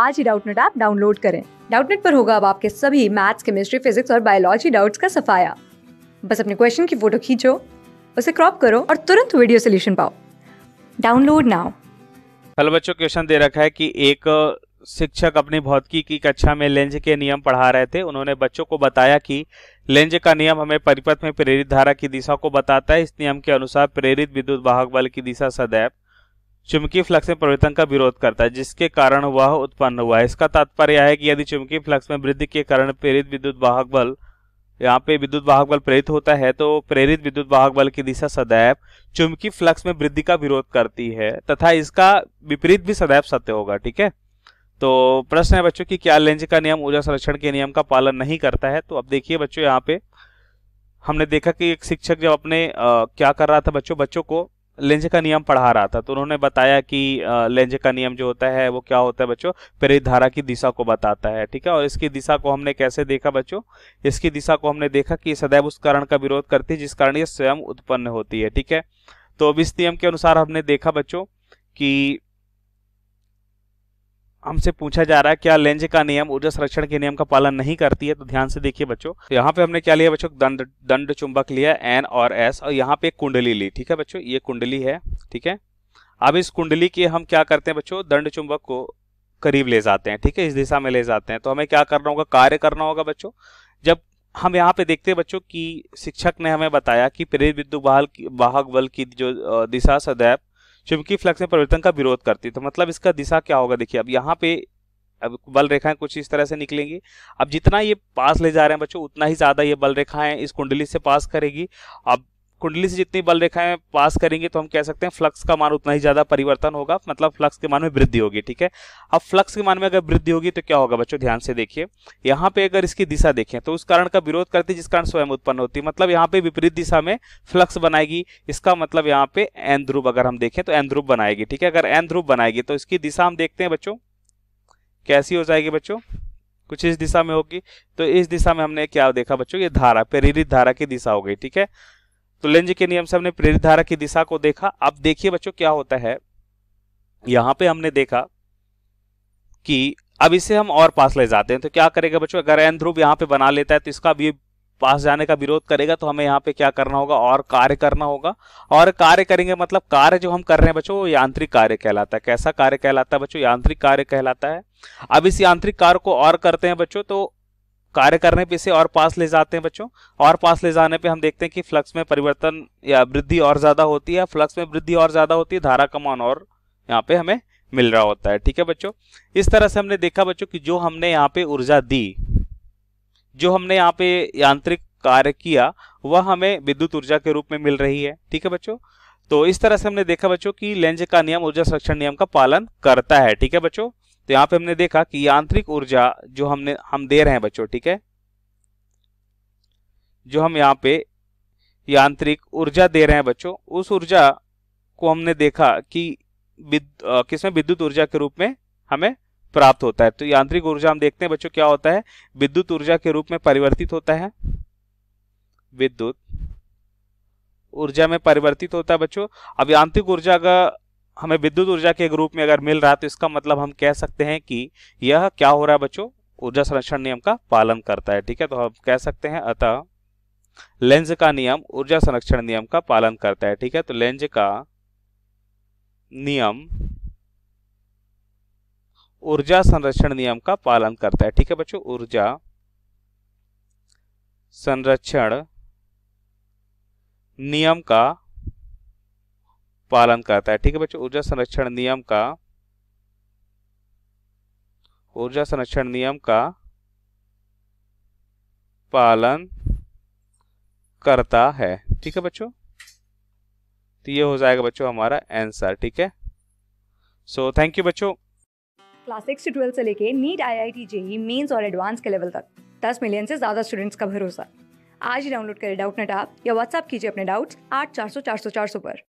आज ही Doubtnut app download करें डाउटनेट पर होगा अब आपके सभी मैथ्स केमिस्ट्री फिजिक्स और बायोलॉजी डाउट्स का सफाया बस अपने क्वेश्चन की फोटो खींचो उसे क्रॉप करो और तुरंत वीडियो सोल्यूशन पाओ डाउनलोड नाउ हेलो बच्चों क्वेश्चन दे रखा है कि एक शिक्षक अपनी भौतिकी की कक्षा में लेंज के नियम पढ़ा रहे थे उन्होंने बच्चों को बताया कि लेंज का नियम हमें परिपथ में प्रेरित धारा की दिशा को बताता है इस नियम के अनुसार प्रेरित विद्युत वाहक बल की दिशा सदैव चुंबकीय फ्लक्स में परिवर्तन का विरोध करता है जिसके कारण वह उत्पन्न हुआ है इसका तात्पर्य है कि यदि चुंबकीय फ्लक्स में वृद्धि के कारण प्रेरित विद्युत वाहक बल यहाँ पे विद्युत वाहक बल प्रेरित होता है तो प्रेरित विद्युत वाहक बल की दिशा सदैव चुंबकीय फ्लक्स में वृद्धि का विरोध करती है तथा इसका विपरीत भी सदैव सत्य होगा ठीक है तो प्रश्न है बच्चों की क्या लेंज का नियम ऊर्जा संरक्षण के नियम का पालन नहीं करता है तो अब देखिए बच्चों यहाँ पे हमने देखा कि एक शिक्षक जब अपने आ, क्या कर रहा था बच्चों बच्चों को लेंज का नियम पढ़ा रहा था तो उन्होंने बताया कि लेंज का नियम जो होता है वो क्या होता है बच्चों प्रेरित धारा की दिशा को बताता है ठीक है और इसकी दिशा को हमने कैसे देखा बच्चों इसकी दिशा को हमने देखा कि सदैव उस कारण का विरोध करती है जिस कारण ये स्वयं उत्पन्न होती है ठीक है तो अब इस नियम के अनुसार हमने देखा बच्चों की हमसे पूछा जा रहा है क्या लेंज का नियम ऊर्जा संरक्षण के नियम का पालन नहीं करती है तो ध्यान से देखिए बच्चों तो यहाँ पे हमने क्या लिया बच्चों दंड दंड चुंबक लिया एन और एस और यहाँ पे कुंडली ली ठीक है बच्चों ये कुंडली है ठीक है अब इस कुंडली के हम क्या करते हैं बच्चों दंड चुंबक को करीब ले जाते हैं ठीक है इस दिशा में ले जाते हैं तो हमें क्या करना होगा कार्य करना होगा बच्चों जब हम यहाँ पे देखते हैं बच्चों की शिक्षक ने हमें बताया कि प्रेरित विद्युत वाहक बल की जो दिशा सदैव चुंबकीय फ्लक्स में परिवर्तन का विरोध करती है तो मतलब इसका दिशा क्या होगा देखिए अब यहाँ पे अब बल रेखाएं कुछ इस तरह से निकलेंगी अब जितना ये पास ले जा रहे हैं बच्चों उतना ही ज़्यादा ये बल रेखाएं इस कुंडली से पास करेगी अब कुंडली से जितनी बल रेखाएं पास करेंगे तो हम कह सकते हैं फ्लक्स का मान उतना ही ज्यादा परिवर्तन होगा मतलब फ्लक्स के मान में वृद्धि होगी ठीक है अब फ्लक्स के मान में अगर वृद्धि होगी तो क्या होगा बच्चों ध्यान से देखिए यहाँ पे अगर इसकी दिशा देखें तो उस कारण का विरोध करती जिस कारण स्वयं उत्पन्न होती है मतलब यहाँ पे विपरीत दिशा में फ्लक्स बनाएगी इसका मतलब यहाँ पे एन ध्रुव अगर हम देखें तो एन ध्रुव बनाएगी ठीक है अगर एन ध्रुव बनाएगी तो इसकी दिशा हम देखते हैं बच्चों कैसी हो जाएगी बच्चों कुछ इस दिशा में होगी तो इस दिशा में हमने क्या देखा बच्चों ये धारा प्रेरित धारा की दिशा हो गई ठीक है तो लेंज के नियम से हमने प्रेरित धारा की दिशा को देखा अब देखिए बच्चों क्या होता है यहां पे हमने देखा कि अब इसे हम और पास ले जाते हैं तो क्या करेगा बच्चों अगर एन ध्रुव यहां पे बना लेता है तो इसका भी पास जाने का विरोध करेगा तो हमें यहाँ पे क्या करना होगा और कार्य करना होगा और कार्य करेंगे मतलब कार्य जो हम कर रहे हैं बच्चों वो यांत्रिक कार्य कहलाता है कैसा कार्य कहलाता है बच्चों यांत्रिक कार्य कहलाता है अब इस यांत्रिक कार्य को और करते हैं बच्चों तो कार्य करने पे इसे और पास ले जाते हैं बच्चों और पास ले जाने पे हम देखते हैं कि फ्लक्स में परिवर्तन या वृद्धि और ज्यादा होती है फ्लक्स में वृद्धि और ज्यादा होती है धारा का मान और यहाँ पे हमें मिल रहा होता है ठीक है बच्चों इस तरह से हमने देखा बच्चों की जो हमने यहाँ पे ऊर्जा दी जो हमने यहाँ पे यांत्रिक कार्य किया वह हमें विद्युत ऊर्जा के रूप में मिल रही है ठीक है बच्चों तो इस तरह से हमने देखा बच्चों कि लेंज का नियम ऊर्जा संरक्षण नियम का पालन करता है ठीक है बच्चों तो यहां पे हमने देखा कि यांत्रिक ऊर्जा जो हमने हम दे रहे हैं बच्चों ठीक है जो हम यहाँ पे यांत्रिक ऊर्जा दे रहे हैं बच्चों उस ऊर्जा को हमने देखा कि किसमें विद्युत ऊर्जा के रूप में हमें प्राप्त होता है तो यांत्रिक ऊर्जा हम देखते हैं बच्चों क्या होता है विद्युत ऊर्जा के रूप में परिवर्तित होता है विद्युत ऊर्जा में परिवर्तित होता है बच्चों अब यांत्रिक ऊर्जा का हमें विद्युत ऊर्जा के ग्रुप में अगर मिल रहा है तो इसका मतलब हम कह सकते हैं कि यह क्या हो रहा है बच्चों ऊर्जा संरक्षण नियम का पालन करता है ठीक है तो हम कह सकते हैं अतः लेंज का नियम ऊर्जा संरक्षण नियम का पालन करता है ठीक है तो लेंज का नियम ऊर्जा संरक्षण नियम का पालन करता है ठीक है बच्चों ऊर्जा संरक्षण नियम का पालन करता है ठीक है बच्चों ऊर्जा संरक्षण नियम का ऊर्जा संरक्षण नियम का पालन करता है ठीक है बच्चों तो ये हो जाएगा बच्चों हमारा आंसर ठीक है सो थैंक यू बच्चों क्लास सिक्स से ट्वेल्थ से लेके NEET I I T JEE mains और एडवांस के लेवल तक दस मिलियन से ज्यादा स्टूडेंट्स का भरोसा आज ही डाउनलोड करें डाउट नेट आप या व्हाट्सअप कीजिए अपने डाउट्स आठ चार सौ चार सौ चार सौ पर